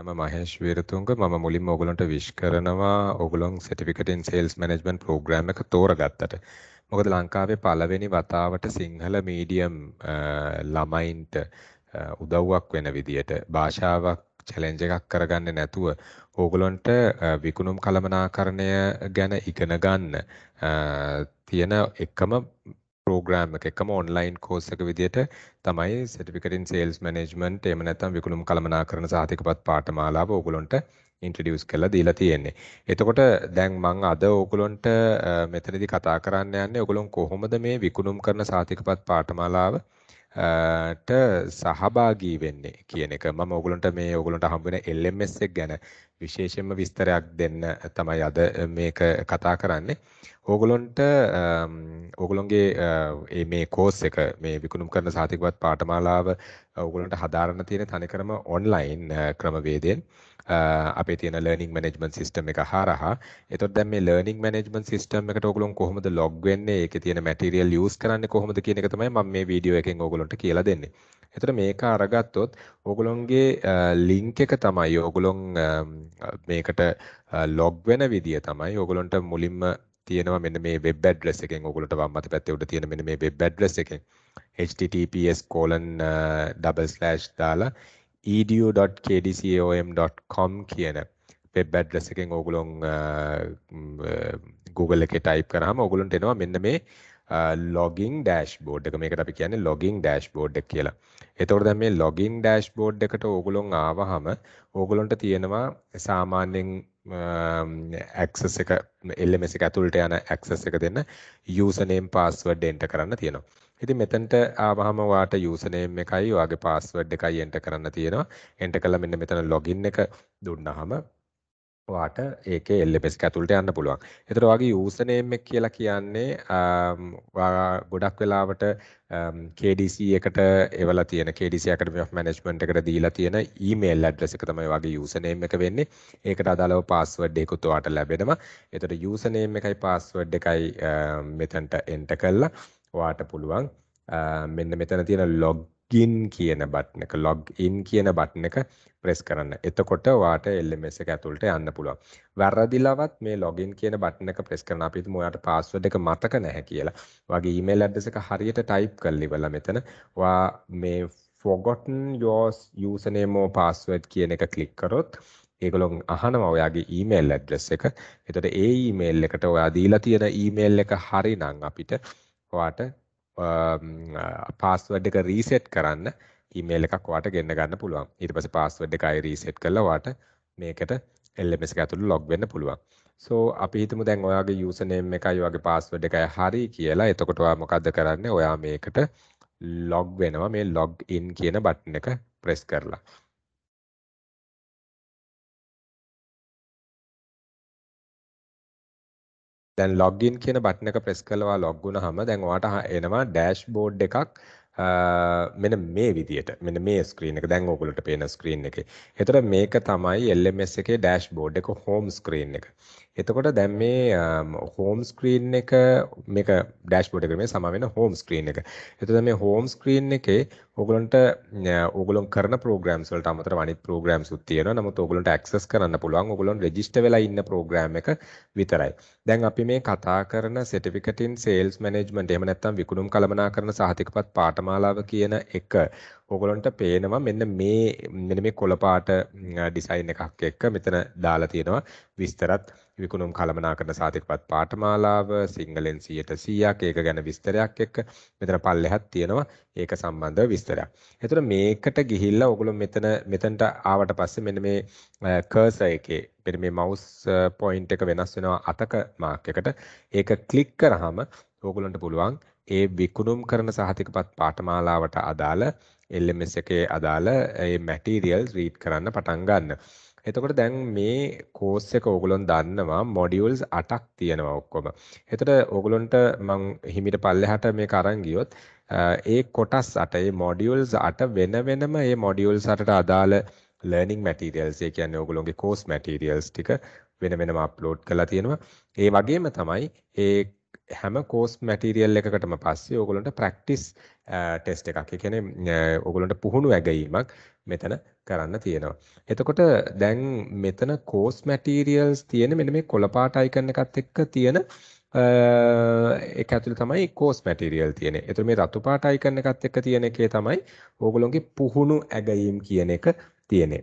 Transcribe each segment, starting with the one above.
නම මහේෂ් වීරතුංග මම මුලින්ම ඔයගලන්ට විශ් කරනවා ඔයගලොන් certificate in sales management program එක තෝරගත්තට. මොකද ලංකාවේ පළවෙනි වතාවට සිංහල මීඩියම් ළමයින්ට උදව්වක් වෙන විදියට භාෂාවක් චැලෙන්ජ් එකක් කරගන්නේ නැතුව ඕගලොන්ට විකුණුම් කළමනාකරණය ගැන ඉගෙන ගන්න තියෙන එකම ප්‍රෝග්‍රෑම් එක එකම ඔන්ලයින් කෝස් එක විදිහට තමයි සර්ටිෆිකේට් ඉන් සේල්ස් මැනේජ්මන්ට් එහෙම නැත්නම් විකුණුම් කළමනාකරණ සහතිකපත් පාඨමාලාව ඕගොල්ලන්ට ඉන්ට්‍රඩියස් කරලා දීලා තියෙන්නේ. එතකොට දැන් මම අද ඕගොල්ලන්ට මෙතනදී කතා කරන්න යන්නේ ඕගොල්ලෝ කොහොමද මේ විකුණුම් කරන සාතිකපත් පාඨමාලාව ට සහභාගී වෙන්නේ කියන එක මම ඕගොල්ලන්ට මේ ඕගොල්ලන්ට හම්බ වෙන LMS එක ගැන විශේෂයෙන්ම විස්තරයක් දෙන්න තමයි අද මේක කතා කරන්නේ. ඕගොලොන්ට ඕගොලොන්ගේ මේ කෝස් එක මේ විකුණුම් කරන සාතිකවත් පාටමාලාව ඔගොලන්ට හදාරන්න තියෙන තනිකරම ඔන්ලයින් ක්‍රමවේදයෙන් අපේ තියෙන ලර්නිින් මනෙජ්මන් සිස්ටම් එක හරහා එතොත් දැම් මේ ලර්නිින් මනෙජ්මන් සිස්ටම් එකට ඔගොලොන් කොහොමද ලොග්වෙන්නේ එක තියෙන මැටිරියල් ියස් කරන්න කොහොමද කියන එක තමයි ම මේ වීඩියෝ එකෙන් ඔගොලොන්ට කියලා දෙන්නේ එතට මේක අරගත්තොත් ඔගොලොන්ගේ ලිංක එක තමයි ඔගොලොන් මේකට ලොග් වෙන විදිිය තමයි ඔගොලොන්ට මුලින්ම තියෙනවා මෙන්න මේ වෙබ් ඇඩ්‍රස් එකෙන් ඔයගොල්ලන්ට වම් අත පැත්තේ උඩ තියෙන මෙන්න මේ වෙබ් ඇඩ්‍රස් එකෙන් https:// uh, දාලා edu.kdcom.com කියන වෙබ් ඇඩ්‍රස් එකෙන් ඕගොල්ලෝ uh, uh, Google එකේ ටයිප් කරාම ඕගොල්ලන්ට එනවා මෙන්න මේ ලොගින් ඩෑශ්බෝඩ් එක මේකට අපි කියන්නේ ලොගින් ඩෑශ්බෝඩ් එක කියලා. එතකොට දැන් මේ ලොගින් ඩෑශ්බෝඩ් එකට ඕගොල්ලොන් ආවහම ඕගොල්ලොන්ට තියෙනවා සාමාන්‍යයෙන් ඇක්සස් එක එල්ලමස එක ඇතුළට යන ඇක්සස් එක දෙන්න යසනේම් පස්වඩ් එන්ට කරන්න තියෙනවා. ඉති මෙතැන්ට ආවහම වාට යසනේම් එකයි වගේ පස්වඩ් එකයි එන්ට කරන්න තියෙනවා එන්ට කළ මෙන්න මෙතන ලොගින් එක දුන්නහම ඔයාට ඒකේ LMS එක ඇතුළට යන්න පුළුවන්. ඒතර ඔයාගේ user name එක කියලා කියන්නේ ඔයා ගොඩක් වෙලාවට KDC එකට එවලා තියෙන KDC Academy of Management එකට දීලා තියෙන email address එක තමයි ඔයාගේ user name එක වෙන්නේ. ඒකට අදාළව password එකකුත් ඔයාට ලැබෙනවා. ඒතර user name එකයි password එකයි මෙතනට enter කළා. ඔයාට පුළුවන් මෙන්න මෙතන තියෙන log login කියන බටන් එක log in කියන බටන් එක press කරන්න. එතකොට ඔයාට LMS එක ඇතුළට යන්න පුළුවන්. වැරදිලවත් මේ login කියන බටන් එක press කරන අපි හිතමු ඔයාට password එක මතක නැහැ කියලා. ඔයාගේ email address එක හරියට type කරලා ඉවරලා මෙතන ඔයා මේ forgotten your username or password කියන එක click කරොත් ඒගොල්ලොන් අහනවා ඔයාගේ ඊමේල් ඇඩ්‍රස් එක. එතකොට ඒ ඊමේල් එකට ඔයා දීලා තියෙන ඊමේල් එක හරිනම් අපිට ඔයාට පාස්වර්ඩ් um, uh, එක රීසෙට් කරන්න ඊමේල් එකක් ඔයාට ගෙන්න ගන්න පුළුවන්. ඊට පස්සේ පාස්වර්ඩ් එකයි රීසෙට් කරලා ඔයාට මේකට LMS එක ඇතුළේ log වෙන්න පුළුවන්. so අපි හිතමු දැන් ඔයාගේ user name එකයි ඔයාගේ password එකයි හරි කියලා. එතකොට ඔයා මොකද්ද කරන්නේ? ඔයා මේකට log වෙනවා මේ log in කියන බටන් එක press කරලා. දැන් login කියන බටන් එක press කළා log වුණාම දැන් ඔයාට එනවා dashboard එකක් මෙන්න මේ විදියට මෙන්න මේ ස්ක්‍රීන් එක දැන් ඕගොල්ලන්ට පේන ස්ක්‍රීන් එකේ. ඒතර මේක තමයි LMS එකේ dashboard එක home screen එක. එතකොට දැන් මේ home screen එක මේක dashboard එකේ මේ සමා වෙන home screen එක. එතකොට මේ home screen එකේ ඔගලන්ට ඔගලොන් කරන ප්‍රෝග්‍රම්ස් වලට අමතරව අනිත් ප්‍රෝග්‍රම්ස් උත් තියෙනවා. නමුත් ඔගලන්ට ඇක්සස් කරන්න පුළුවන් ඔගලොන් රෙජිස්ටර් වෙලා ඉන්න ප්‍රෝග්‍රෑම් එක විතරයි. දැන් අපි මේ කතා කරන සර්ටිෆිකේට් ඉන් සේල්ස් මැනේජ්මන්ට් එහෙම නැත්නම් විකුණුම් කළමනාකරන සහතිකපත් පාඨමාලාව කියන එක ඔගලොන්ට පේනවා මෙන්න මේ මෙන්න මේ කොළ පාට ඩිසයින් එකක් එක්ක මෙතන දාලා තියෙනවා විස්තරත්. විකුණුම් කළමනාකරන සාතිකපත් පාඨමාලාව සිංහලෙන් 100%ක් ඒක ගැන විස්තරයක් එක්ක මෙතන පල්ලෙහත් තියෙනවා ඒක සම්බන්ධව විස්තරයක්. එතකොට මේකට ගිහිල්ලා ඔයගොල්ලෝ මෙතන මෙතනට ආවට පස්සේ මෙන්න මේ කර්සර් එකේ මෙන්න මේ මවුස් පොයින්ට් එක වෙනස් වෙනවා අතක මාක් එකට. ඒක ක්ලික් කරාම ඕගොල්ලන්ට පුළුවන් ඒ විකුණුම් කරන සහතිකපත් පාඨමාලාවට අදාළ LMS එකේ අදාළ ඒ මැටීරියල්ස් රීඩ් කරන්න පටන් ගන්න. එතකොට දැන් මේ කෝස් එක ඕගොල්ලොන් දන්නවා මොඩියුල්ස් 8ක් තියෙනවා ඔක්කොම. එතකොට ඕගොල්ලොන්ට මම හිමිට පල්ලෙහාට මේක අරන් ගියොත් ඒ කොටස් 8 ඒ මොඩියුල්ස් 8 වෙන වෙනම මේ මොඩියුල්ස් 8ට අදාළ learning materials ඒ කියන්නේ ඕගොල්ලොන්ගේ course materials ටික වෙන වෙනම අප්ලෝඩ් කරලා තියෙනවා. ඒ වගේම තමයි ඒ හැම කෝස් මැටීරියල් එකකටම පස්සේ ඕගොල්ලන්ට ප්‍රැක්ටිස් ටෙස්ට් එකක්. ඒ කියන්නේ ඕගොල්ලන්ට පුහුණු ඇගීමක් මෙතන කරන්න තියෙනවා. එතකොට දැන් මෙතන කෝස් මැටීරියල්ස් තියෙන මෙන්න මේ කොළ පාට අයිකන් එකත් එක්ක තියෙන ඒක ඇතුළේ තමයි කෝස් මැටීරියල් තියෙන්නේ. ඒතර මේ රතු පාට අයිකන් එකත් එක්ක තියෙන එකේ තමයි ඕගොල්ලෝගේ පුහුණු ඇගීම් කියන එක තියෙන්නේ.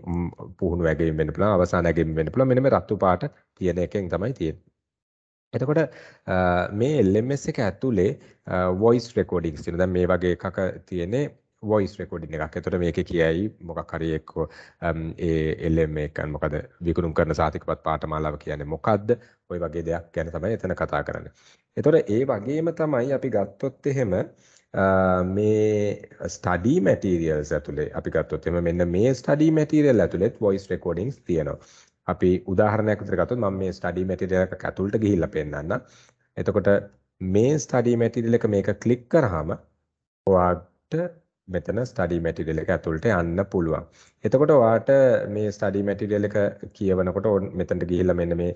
පුහුණු ඇගීම් වෙන්න පුළුවන්, අවසාන ඇගීම් වෙන්න පුළුවන්. මෙන්න මේ රතු පාට තියෙන එකෙන් තමයි තියෙන්නේ. එතකොට මේ LMS එක ඇතුලේ voice recordings තියෙනවා. දැන් මේ වගේ එකක තියෙන්නේ voice recording එකක්. එතකොට මේකේ කියයි මොකක් හරි එක්ක ඒ LM එකක් මොකද විකුණුම් කරන සාතිකපත් පාඨමාලාව කියන්නේ මොකද්ද? ওই වගේ දෙයක් ගැන තමයි එතන කතා කරන්නේ. එතකොට ඒ වගේම තමයි අපි ගත්තොත් එහෙම මේ ස්ටඩී මැටීරියල්ස් ඇතුලේ අපි ගත්තොත් එහෙම මෙන්න මේ ස්ටඩී මැටීරියල් ඇතුලෙත් voice recordings තියෙනවා. අපි උදාහරණයක් විතර ගත්තොත් මම මේ ස්ටඩි මැටීරියල් එකක් ඇතුළට ගිහිල්ලා පෙන්නන්නම්. එතකොට මේ ස්ටඩි මැටීරියල් එක මේක ක්ලික් කරාම ඔයාට මෙතන ස්ටඩි මැටීරියල් එක ඇතුළට යන්න පුළුවන්. එතකොට ඔයාට මේ ස්ටඩි මැටීරියල් එක කියවනකොට මෙතනට ගිහිල්ලා මෙන්න මේ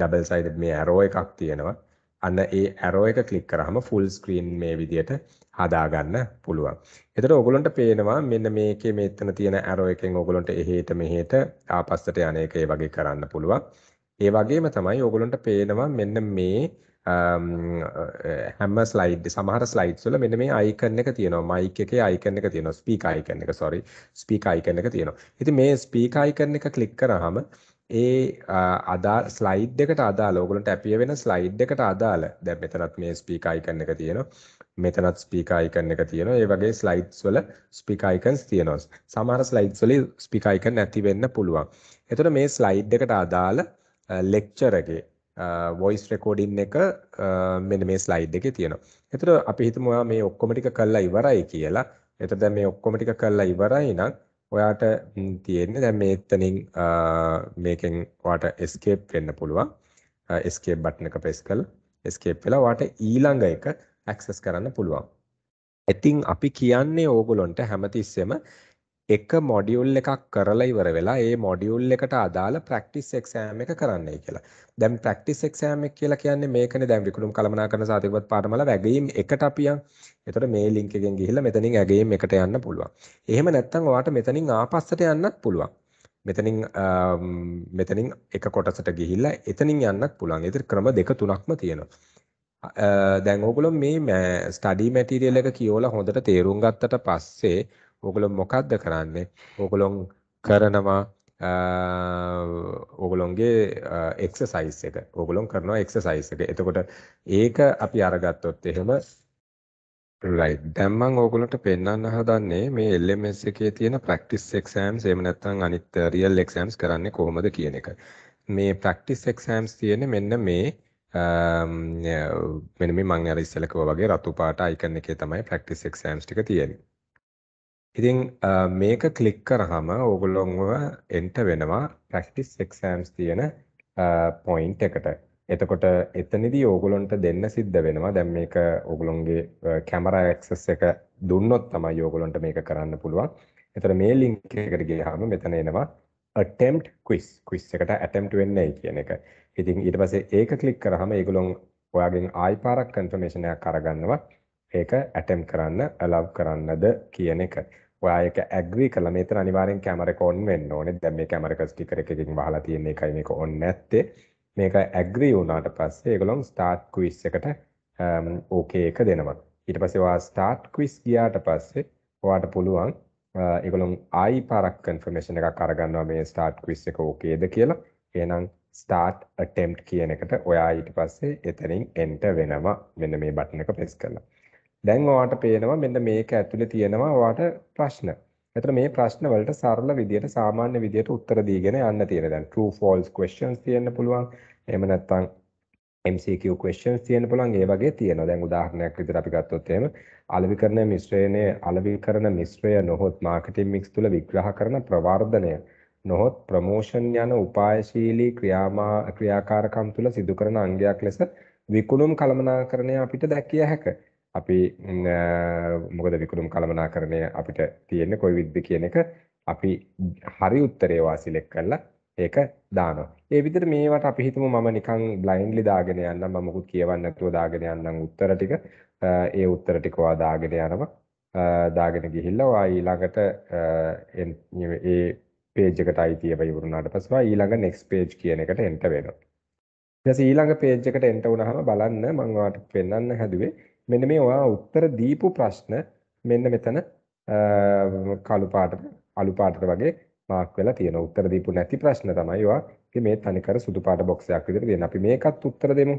ඩබල් සයිඩඩ් මේ ඇරෝ එකක් තියෙනවා. අන්න ඒ ඇරෝ එක ක්ලික් කරාම ෆුල් ස්ක්‍රීන් මේ විදියට හදාගන්න පුළුවන්. එතකොට ඔයගොල්ලන්ට පේනවා මෙන්න මේකේ මෙතන තියෙන ඇරෝ එකෙන් ඔයගොල්ලන්ට එහෙට මෙහෙට ආපස්සට යන එක ඒ වගේ කරන්න පුළුවන්. ඒ වගේම තමයි ඔයගොල්ලන්ට පේනවා මෙන්න මේ හැම ස්ලයිඩ් සමහර ස්ලයිඩ්ස් වල මෙන්න මේ අයිකන් එක තියෙනවා මයික් එකේ අයිකන් එක තියෙනවා ස්පීකර් අයිකන් එක sorry ස්පීකර් අයිකන් එක තියෙනවා. ඉතින් මේ ස්පීකර් අයිකන් එක ක්ලික් කරාම ඒ අදා ස්ලයිඩ් එකට අදාළ ඕගොල්ලන්ට ඇපිය වෙන ස්ලයිඩ් එකට අදාළ දැන් මෙතනත් මේ ස්පීකර් අයිකන් එක තියෙනවා මෙතනත් ස්පීකර් අයිකන් එක තියෙනවා ඒ වගේ ස්ලයිඩ්ස් වල ස්පීකර් අයිකන්ස් තියෙනවා සමහර ස්ලයිඩ්ස් වල ස්පීකර් අයිකන් නැති වෙන්න පුළුවන් එතකොට මේ ස්ලයිඩ් එකට අදාළ ලෙක්චර් එකේ වොයිස් රෙකෝඩින් එක මෙන්න මේ ස්ලයිඩ් එකේ තියෙනවා. එතකොට අපි හිතමු මේ ඔක්කොම ටික කළා ඉවරයි කියලා. එතකොට දැන් මේ ඔක්කොම ටික කළා ඉවරයි නම් ඔයාට තියෙන්නේ දැන් මේ එතනින් මේකෙන් ඔයාට escape වෙන්න පුළුවන්. escape button එක press කරලා escape වෙලා ඔයාට ඊළඟ එක access කරන්න පුළුවන්. ඉතින් අපි කියන්නේ ඕගොල්ලන්ට හැමතිස්සෙම එක මොඩියුල් එකක් කරලා ඉවර වෙලා ඒ මොඩියුල් එකට අදාළ ප්‍රැක්ටිස් එක්සෑම් එක කරන්නයි කියලා. දැන් ප්‍රැක්ටිස් එක්සෑම් එක කියලා කියන්නේ මේකනේ දැන් විකුණුම් කළමනාකරන සාතිකවත් පාඩමල වැගීම් එකට අපි යන්. එතකොට මේ link එකෙන් ගිහිල්ලා මෙතනින් ඇගීම් එකට යන්න පුළුවන්. එහෙම නැත්නම් ඔයාට මෙතනින් ආපස්සට යන්නත් පුළුවන්. මෙතනින් මෙතනින් එක කොටසට ගිහිල්ලා එතනින් යන්නත් පුළුවන්. ඒතර ක්‍රම දෙක තුනක්ම තියෙනවා. දැන් ඕගොල්ලෝ මේ ස්ටඩි මැටීරියල් එක කියෝලා හොඳට තේරුම් ගත්තට පස්සේ ඕගොල්ලෝ මොකද්ද කරන්නේ? ඕගොල්ලෝ කරනවා ඕගොල්ලොන්ගේ එක්සර්සයිස් එක. ඕගොල්ලෝ කරනවා එක්සර්සයිස් එක. එතකොට ඒක අපි අරගත්තොත් එහෙම right දැන් මම ඕගොල්ලන්ට පෙන්වන්න හදන්නේ මේ LMS එකේ තියෙන practice exams එහෙම නැත්නම් අනිත් real exams කරන්නේ කොහොමද කියන එක. මේ practice exams තියෙන්නේ මෙන්න මේ මෙන්න මේ මම අර ඉස්සෙල්ලා කිව්වා වගේ රතු පාට icon එකේ තමයි practice exams ටික තියෙන්නේ. ඉතින් මේක ක්ලික් කරාම ඕගොල්ලෝන්ව එන්ටර් වෙනවා practice exams තියෙන point එකට. එතකොට එතනදී ඕගොල්ලන්ට දෙන්න සිද්ධ වෙනවා දැන් මේක ඕගොල්ලොන්ගේ කැමරා ඇක්සස් එක දුන්නොත් තමයි ඕගොල්ලන්ට මේක කරන්න පුළුවන්. එතන මේ link එකට ගියාම මෙතන එනවා attempt quiz. quiz එකට attempt වෙන්නයි කියන එක. ඉතින් ඊට පස්සේ ඒක ක්ලික් කරාම ඒගොල්ලොන් ඔයාගෙන් ආයි පාරක් confirmation එකක් අරගන්නවා. ඒක ඇටෙම් කරන්න allow කරන්නද කියන එක. ඔයා ඒක ඇග්‍රී කළා. මේතර අනිවාර්යෙන් කැමර එක ඔන් වෙන්න ඕනේ. දැන් මේ කැමර එක ස්ටිකර් එකකින් වහලා තියෙන එකයි මේක ඔන් නැත්තේ. මේක ඇග්‍රී වුණාට පස්සේ ඒගොල්ලෝ start quiz එකට um, okay එක දෙනවා. ඊට පස්සේ ඔයා start quiz ගියාට පස්සේ ඔයාට පුළුවන් uh, ඒගොල්ලෝ ආයි පාරක් කන්ෆර්මේෂන් එකක් අරගන්නවා මේ start quiz එක okayද කියලා. එහෙනම් start attempt කියන එකට ඔයා ඊට පස්සේ එතනින් enter වෙනවා. මෙන්න මේ බටන් එක press කරලා. දැන් ඔයාට පේනවා මෙන්න මේක ඇතුලේ තියෙනවා ඔයාට ප්‍රශ්න. එතකොට මේ ප්‍රශ්න වලට සරල විදියට සාමාන්‍ය විදියට උත්තර දීගෙන යන්න තියෙන. දැන් true false questions තියෙන්න පුළුවන්. එහෙම නැත්නම් MCQ questions තියෙන්න පුළුවන්. ඒ වගේ තියෙනවා. දැන් උදාහරණයක් විදියට අපි ගත්තොත් එහෙම අලෙවිකරණ මිශ්‍රයනේ අලෙවිකරණ මිශ්‍රය නොහොත් marketing mix තුල විග්‍රහ කරන ප්‍රවර්ධනය නොහොත් ප්‍රමෝෂන් යන උපායශීලී ක්‍රියාමා ක්‍රියාකාරකම් තුළ සිදු කරන අංගයක් ලෙස විකුණුම් කළමනාකරණය අපිට දැකිය හැකිය. අපි මොකද විකුණුම් කළමනාකරණය අපිට තියෙන්නේ කොයි විද්ද කියන එක අපි හරි උත්තරේ වාසිලෙක් කරලා ඒක දානවා. ඒ විදිහට මේවට අපි හිතමු මම නිකන් බ්ලයින්ඩ්ලි දාගෙන යන්නම් මම මොකුත් කියවන්නේ නැතුව දාගෙන යන්නම් උත්තර ටික. ඒ උත්තර ටික ඔයා දාගෙන යනවා. දාගෙන ගිහිල්ලා ඔයා ඊළඟට ඒ page එකට අයිතිය වුණාට පස්සේ ඔයා ඊළඟ next page කියන එකට enter වෙනවා. ඊට පස්සේ ඊළඟ page එකට enter වුණාම බලන්න මම ඔයාලට පෙන්වන්න හැදුවේ මෙන්න මේ ඔයා උත්තර දීපු ප්‍රශ්න මෙන්න මෙතන කළු පාටට අලු පාටට වගේ මාක් වෙලා තියෙනවා. උත්තර දීපු නැති ප්‍රශ්න තමයි ඔයා මේ තනිකර සුදු පාට බොක්ස් එකක් විදිහට දෙන. අපි මේකත් උත්තර දෙමු.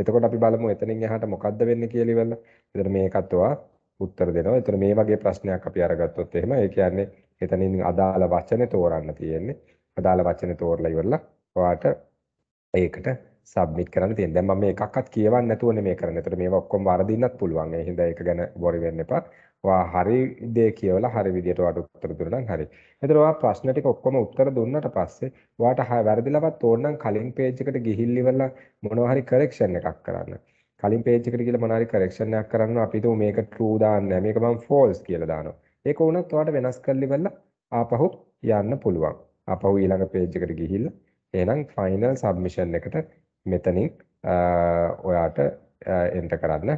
එතකොට අපි බලමු එතනින් එහාට මොකද්ද වෙන්නේ කියලා ඉවරලා. එතන මේකත් ඔයා උත්තර දෙනවා. එතන මේ වගේ ප්‍රශ්නයක් අපි අරගත්තොත් එහෙම ඒ කියන්නේ එතනින් අදාළ වචනේ තෝරන්න තියෙන්නේ. අදාළ වචනේ තෝරලා ඉවරලා ඔයාට ඒකට සබ්මිට් කරන්න තියෙන. දැන් මම මේ එකක්වත් කියවන්න නැතුව නෙමෙයි කරන්නේ. ඒතර මේවා ඔක්කොම වරදින්නත් පුළුවන්. ඒ හින්දා ඒක ගැන බොරි වෙන්න එපා. ඔයා හරි දේ කියවලා හරි විදියට ඔයාට උත්තර දුන්නා නම් හරි. ඒතර ඔයා ප්‍රශ්න ටික ඔක්කොම උත්තර දුන්නට පස්සේ ඔයාට වැරදිලවත් ඕන නම් කලින් පේජ් එකට ගිහිල්ලා ඉවරලා මොනවා හරි කරෙක්ෂන් එකක් කරන්න. කලින් පේජ් එකට ගිහලා මොනවා හරි කරෙක්ෂන් එකක් කරන්න අපි තුමු මේක true දාන්නේ මේක මම false කියලා දානවා. ඒක වුණත් ඔයාට වෙනස් කරලා ඉවරලා ආපහු යන්න පුළුවන්. ආපහු ඊළඟ පේජ් එකට ගිහිල්ලා එහෙනම් ෆයිනල් සබ්මිෂන් එකට මෙතනින් ඔයාට එන්ටර් කරන්න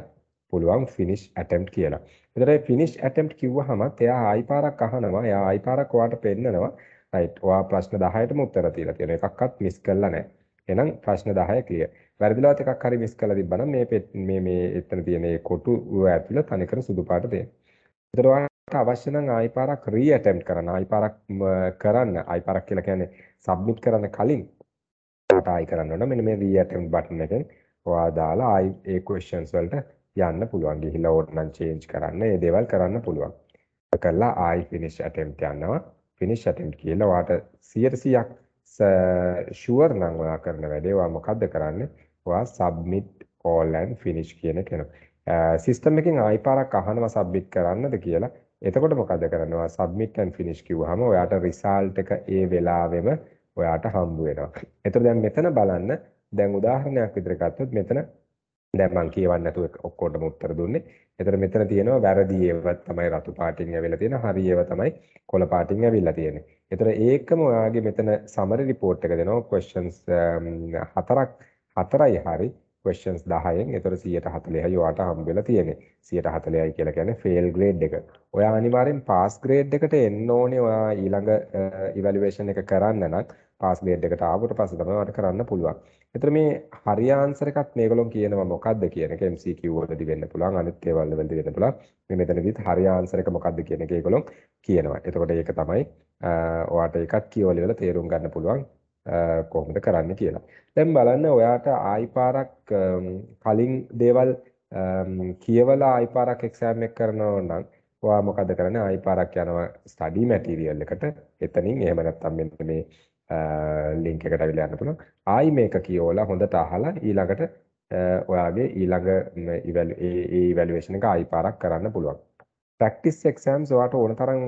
පුළුවන් ෆිනිෂ් ඇටෙම්ප්ට් කියලා. එතකොට මේ ෆිනිෂ් ඇටෙම්ප්ට් කිව්වහම එයා ආයි පාරක් අහනවා. එයා ආයි පාරක් ඔයාට පෙන්නනවා. රයිට්. ඔයා ප්‍රශ්න 10ටම උත්තර තියලා තියෙනවා. එකක්වත් මිස් කරලා නැහැ. එහෙනම් ප්‍රශ්න 10 ක්ලියර්. වැරදිලවත් එකක් හරි මිස් කරලා තිබ්බනම් මේ මේ මේ එතන තියෙන මේ කොටු ඇතුළ තනිකර සුදු පාට තියෙනවා. එතකොට ඔයාට අවශ්‍ය නම් ආයි පාරක් රීඇටෙම්ප්ට් කරන්න. ආයි පාරක් කරන්න. ආයි පාරක් කියලා කියන්නේ සබ්මිට් කරන්න කලින් ඔයාලට ආයි කරන්න ඕන මෙන්න මේ re-attempt button එකෙන් ඔයා දාලා ආයි ඒ questions වලට යන්න පුළුවන්. ගිහිල්ලා ඕනනම් change කරන්න, ඒ දේවල් කරන්න පුළුවන්. කරලා ආයි finish attempt යනවා. finish attempt කියලා ඔයාට 100%ක් sure නම් ඔයා කරන වැඩේ ඔයා මොකද්ද කරන්නේ? ඔයා submit all and finish කියන එක කරනවා. සිස්ටම් එකෙන් ආයි පාරක් අහනවා submit කරන්නද කියලා. එතකොට මොකද කරනවා submit and finish කිව්වහම ඔයාට result එක ඒ වෙලාවෙම ඔයාට හම්බ වෙනවා. ඒතර දැන් මෙතන බලන්න දැන් උදාහරණයක් විදිහට ගත්තොත් මෙතන දැන් මම කියවන්නේ නැතුව ඔක්කොටම උත්තර දුන්නේ. ඒතර මෙතන තියෙනවා වැරදි ඒව තමයි රතු පාටින් ඇවිල්ලා තියෙන හරි ඒව තමයි කොළ පාටින් ඇවිල්ලා තියෙන්නේ. ඒතර ඒකම ඔයාගේ මෙතන summary report එක දෙනවා questions um, හතරක් හතරයි හරි questions 10න් ඒතර 140යි ඔයාට හම්බ වෙලා තියෙන්නේ. 140යි කියලා කියන්නේ fail grade එක. ඔයා අනිවාර්යෙන් pass grade එකට එන්න ඕනේ ඔයා ඊළඟ uh, evaluation එක කරන්න නම් පාස් ග්‍රේඩ් එකට ආවට පස්සේ තමයි වට කරන්න පුළුවන්. එතන මේ හරි ආන්සර් එකත් මේගොල්ලෝ කියනවා මොකද්ද කියන එක MCQ වලදී වෙන්න පුළුවන් අනිත් ඒවල් වලදී වෙන්න පුළුවන්. මේ මෙතනදීත් හරි ආන්සර් එක මොකද්ද කියන එක ඒගොල්ලෝ කියනවා. එතකොට ඒක තමයි ඔයාට එකක් කියවල ඉවර තේරුම් ගන්න පුළුවන් කොහොමද කරන්න කියලා. දැන් බලන්න ඔයාට ආයි පාරක් කලින් දේවල් කියවලා ආයි පාරක් එක්සෑම් එක කරනවා නම් ඔයා මොකද කරන්නේ ආයි පාරක් යනවා ස්ටඩි මැටීරියල් එකට එතනින් එහෙම නැත්නම් මෙන්න මේ ලින්ක් එකට අවිලා යන්න පුළුවන්. ආයි මේක කියෝලා හොඳට අහලා ඊළඟට ඔයාගේ ඊළඟ ඒ ඉවැලුවේෂන් එක ආයි පාරක් කරන්න පුළුවන්. ප්‍රැක්ටිස් එක්සෑම්ස් ඔයාට ඕන තරම්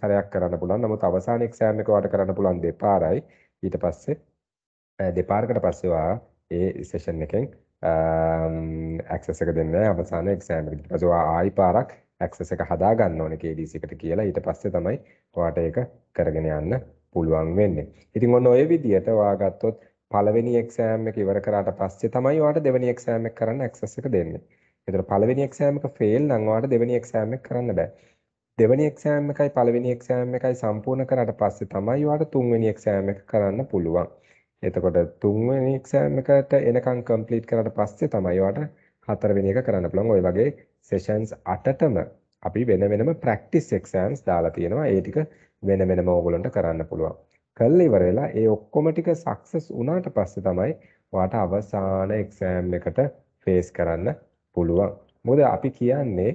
සැරයක් කරන්න පුළුවන්. නමුත් අවසාන එක්සෑම් එක ඔයාට කරන්න පුළුවන් දෙපාරයි. ඊට පස්සේ දෙපාරකට පස්සේ ඔයා ඒ සෙෂන් එකෙන් ඇක්සස් එක දෙන්නේ අවසාන එක්සෑම් එකට. ඊට පස්සේ ඔයා ආයි පාරක් ඇක්සස් එක හදා ගන්න ඕනේ KDC එකට කියලා ඊට පස්සේ තමයි ඔයාට ඒක කරගෙන යන්න පුළුවන් වෙන්නේ. ඉතින් ඔන්න ඔය විදිහට ඔයා ගත්තොත් පළවෙනි එක්සෑම් එක ඉවර කරාට පස්සේ තමයි ඔයාට දෙවෙනි එක්සෑම් එක කරන්න ඇක්සස් එක දෙන්නේ. ඒතර පළවෙනි එක්සෑම් එක ෆේල් නම් ඔයාට දෙවෙනි එක්සෑම් එක කරන්න බෑ. දෙවෙනි එක්සෑම් එකයි පළවෙනි එක්සෑම් එකයි සම්පූර්ණ කරාට පස්සේ තමයි ඔයාට තුන්වෙනි එක්සෑම් එක කරන්න පුළුවන්. එතකොට තුන්වෙනි එක්සෑම් එකට එනකන් කම්ප්ලීට් කරාට පස්සේ තමයි ඔයාට හතරවෙනි එක කරන්න පුළුවන්. ওই වගේ සෙෂන්ස් 8ටම අපි වෙන වෙනම ප්‍රැක්ටිස් එක්සෑම්ස් දාලා තියෙනවා. ඒ ටික වෙන වෙනම ඕගොල්ලන්ට කරන්න පුළුවන්. කරලා ඉවර වෙලා ඒ ඔක්කොම ටික සක්සස් වුණාට පස්සේ තමයි ඔයාට අවසාන එක්සෑම් එකට ෆේස් කරන්න පුළුවන්. මොකද අපි කියන්නේ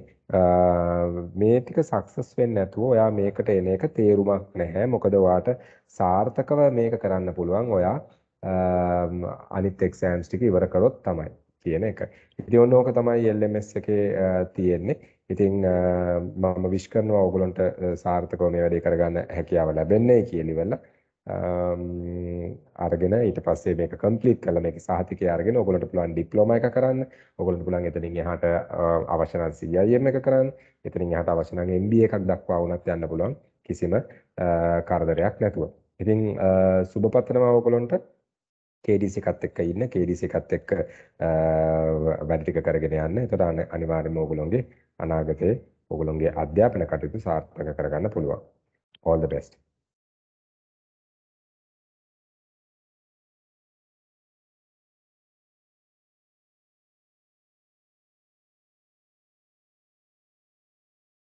මේ ටික සක්සස් වෙන්නේ නැතුව ඔයා මේකට එන එක තේරුමක් නැහැ. මොකද ඔයාට සාර්ථකව මේක කරන්න පුළුවන් ඔයා අනිත් එක්සෑම්ස් ටික ඉවර කරොත් තමයි කියන එක. ඉතින් ඔන්න ඕක තමයි LMS එකේ තියෙන්නේ. ඉතින් මම විශ් කරනවා ඕගොල්ලන්ට සාර්ථකව මේ වැඩේ කරගන්න හැකියාව ලැබෙන්නේ කියලා අරගෙන ඊට පස්සේ මේක කම්ප්ලීට් කරලා මේක සහතිකය අරගෙන ඕගොල්ලන්ට පුළුවන් ඩිප්ලෝමා එක කරන්න. ඕගොල්ලන්ට පුළුවන් එතනින් එහාට අවශ්‍ය නම් CIM එක කරන්න. එතනින් එහාට අවශ්‍ය නම් MBA එකක් දක්වා වුණත් යන්න පුළුවන් කිසිම කරදරයක් නැතුව. ඉතින් සුබපතනවා ඕගොල්ලන්ට. KDC එකත් එක්ක ඉන්න KDC එකත් එක්ක වැඩ ටික කරගෙන යන්න. එතකොට අනිවාර්යයෙන්ම ඕගොල්ලොන්ගේ අනාගතේ ඔයගොල්ලන්ගේ අධ්‍යාපන කටයුතු සාර්ථක කරගන්න පුළුවන්. all the best